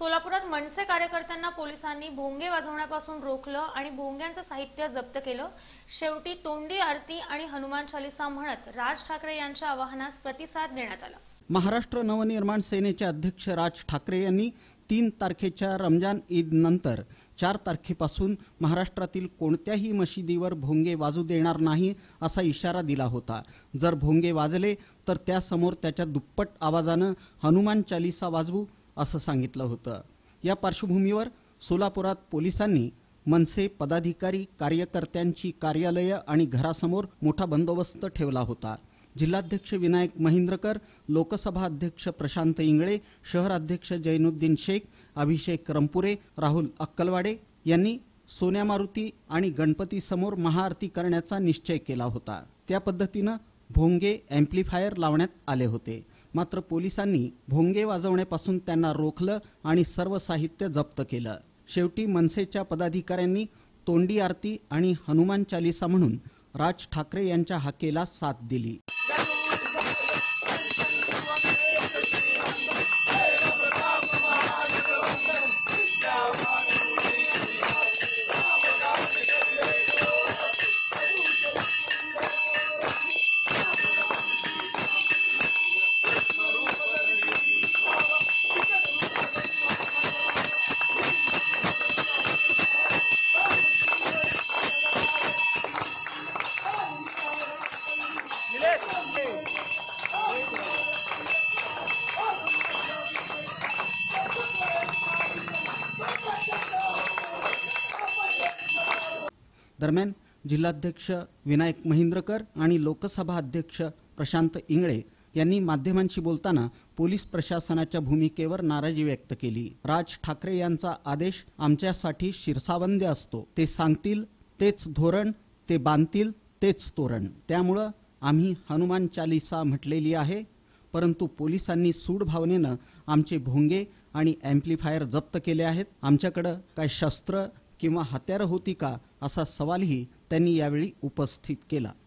सोलापुरात मनसे कार्यकर्त्यांना पोलिसांनी भोंगे वाजवण्यापासून रोखलं आणि भोंग्यांचं साहित्य जप्त केलं शेवटी तोंडी आरती आणि हनुमान चालिसा म्हणत राज ठाकरे यांच्या आवाहनास प्रतिसाद देण्यात आला महाराष्ट्र नवनिर्माण सेनेचे अध्यक्ष राज ठाकरे यांनी तीन तारखेच्या रमजान ईद नंतर चार तारखेपासून महाराष्ट्रातील कोणत्याही मशिदीवर भोंगे वाजू देणार नाही असा इशारा दिला होता जर भोंगे वाजले तर त्यासमोर त्याच्या दुप्पट आवाजानं हनुमान चालिसा वाजवू असं सांगितलं होतं या पार्श्वभूमीवर सोलापुरात पोलिसांनी मनसे पदाधिकारी कार्यकर्त्यांची कार्यालयं आणि घरासमोर मोठा बंदोबस्त ठेवला होता जिल्हाध्यक्ष विनायक महिंद्रकर लोकसभा अध्यक्ष प्रशांत इंगळे शहराध्यक्ष जैनुद्दीन शेख अभिषेक रंपुरे राहुल अक्कलवाडे यांनी सोन्या मारुती आणि गणपतीसमोर महाआरती करण्याचा निश्चय केला होता त्या पद्धतीनं भोंगे ॲम्प्लिफायर लावण्यात आले होते मात्र पोलिसांनी भोंगे वाजवण्यापासून त्यांना रोखलं आणि सर्व साहित्य जप्त केलं शेवटी मनसेच्या पदाधिकाऱ्यांनी तोंडी आरती आणि हनुमान चालिसा म्हणून राज ठाकरे यांच्या हाकेला साथ दिली दरम्यान जिल्हाध्यक्ष विनायक महिंद्रकर आणि लोकसभा अध्यक्ष प्रशांत इंगळे यांनी माध्यमांशी बोलताना पोलीस प्रशासनाच्या भूमिकेवर नाराजी व्यक्त केली राज ठाकरे यांचा आदेश आमच्यासाठी शिरसावंद्य असतो ते सांगतील तेच धोरण ते बांधतील तेच तोरण त्यामुळं आम्ही हनुमान चालिसा म्हटलेली आहे परंतु पोलिसांनी सूड भावनेनं आमचे भोंगे आणि अँप्लिफायर जप्त केले आहेत आमच्याकडं काय शस्त्र किंवा हत्यारं होती का असा सवालही त्यांनी यावेळी उपस्थित केला